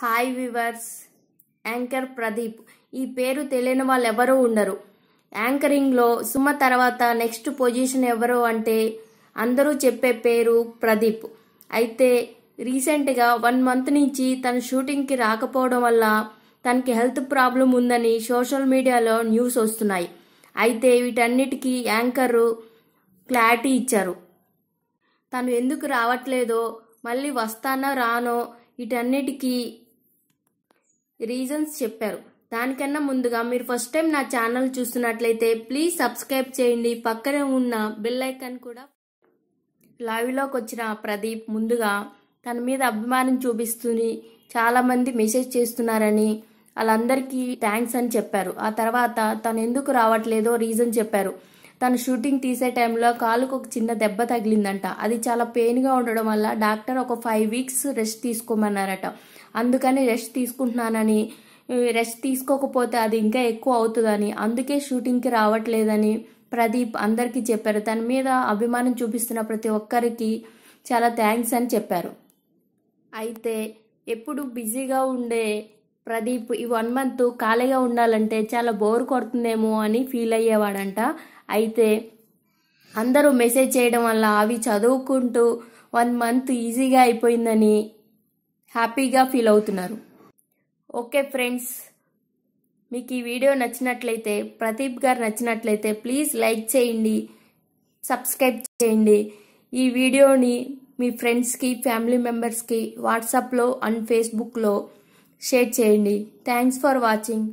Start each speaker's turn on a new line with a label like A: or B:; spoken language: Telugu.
A: హాయ్ వివర్స్ యాంకర్ ప్రదీప్ ఈ పేరు తెలియని వాళ్ళు ఎవరూ ఉండరు యాంకరింగ్లో సుమ తర్వాత నెక్స్ట్ పొజిషన్ ఎవరు అంటే అందరూ చెప్పే పేరు ప్రదీప్ అయితే రీసెంట్గా వన్ మంత్ నుంచి తన షూటింగ్కి రాకపోవడం వల్ల తనకి హెల్త్ ప్రాబ్లం ఉందని సోషల్ మీడియాలో న్యూస్ వస్తున్నాయి అయితే వీటన్నిటికీ యాంకరు క్లారిటీ ఇచ్చారు తను ఎందుకు రావట్లేదో మళ్ళీ వస్తానో రానో వీటన్నిటికీ రీజన్స్ చెప్పారు దానికన్నా ముందుగా మీరు ఫస్ట్ టైం నా ఛానల్ చూస్తున్నట్లయితే ప్లీజ్ సబ్స్క్రైబ్ చేయండి పక్కనే ఉన్న బెల్ ఐకాన్ కూడా లైవ్లోకి వచ్చిన ప్రదీప్ ముందుగా తన మీద అభిమానం చూపిస్తూని చాలామంది మెసేజ్ చేస్తున్నారని వాళ్ళందరికీ థ్యాంక్స్ అని చెప్పారు ఆ తర్వాత తను ఎందుకు రావట్లేదో రీజన్ చెప్పారు తను షూటింగ్ తీసే టైంలో కాలుకు ఒక చిన్న దెబ్బ తగిలిందంట అది చాలా పెయిన్గా ఉండడం వల్ల డాక్టర్ ఒక ఫైవ్ వీక్స్ రెస్ట్ తీసుకోమన్నారట అందుకని రెస్ట్ తీసుకుంటున్నానని రెస్ట్ తీసుకోకపోతే అది ఇంకా ఎక్కువ అవుతుందని అందుకే షూటింగ్కి రావట్లేదని ప్రదీప్ అందరికీ చెప్పారు తన మీద అభిమానం చూపిస్తున్న ప్రతి ఒక్కరికి చాలా థ్యాంక్స్ అని చెప్పారు అయితే ఎప్పుడు బిజీగా ఉండే ప్రదీప్ ఈ వన్ మంత్ ఖాళీగా ఉండాలంటే చాలా బోర్ కొడుతుందేమో అని ఫీల్ అయ్యేవాడంట అయితే అందరూ మెసేజ్ చేయడం వల్ల అవి చదువుకుంటూ వన్ మంత్ ఈజీగా అయిపోయిందని హ్యాపీగా ఫీల్ అవుతున్నారు ఓకే ఫ్రెండ్స్ మీకు ఈ వీడియో నచ్చినట్లయితే ప్రదీప్ గారు నచ్చినట్లయితే ప్లీజ్ లైక్ చేయండి సబ్స్క్రైబ్ చేయండి ఈ వీడియోని మీ ఫ్రెండ్స్కి ఫ్యామిలీ మెంబర్స్కి వాట్సాప్లో అండ్ ఫేస్బుక్లో షేర్ చేయండి థ్యాంక్స్ ఫర్ వాచింగ్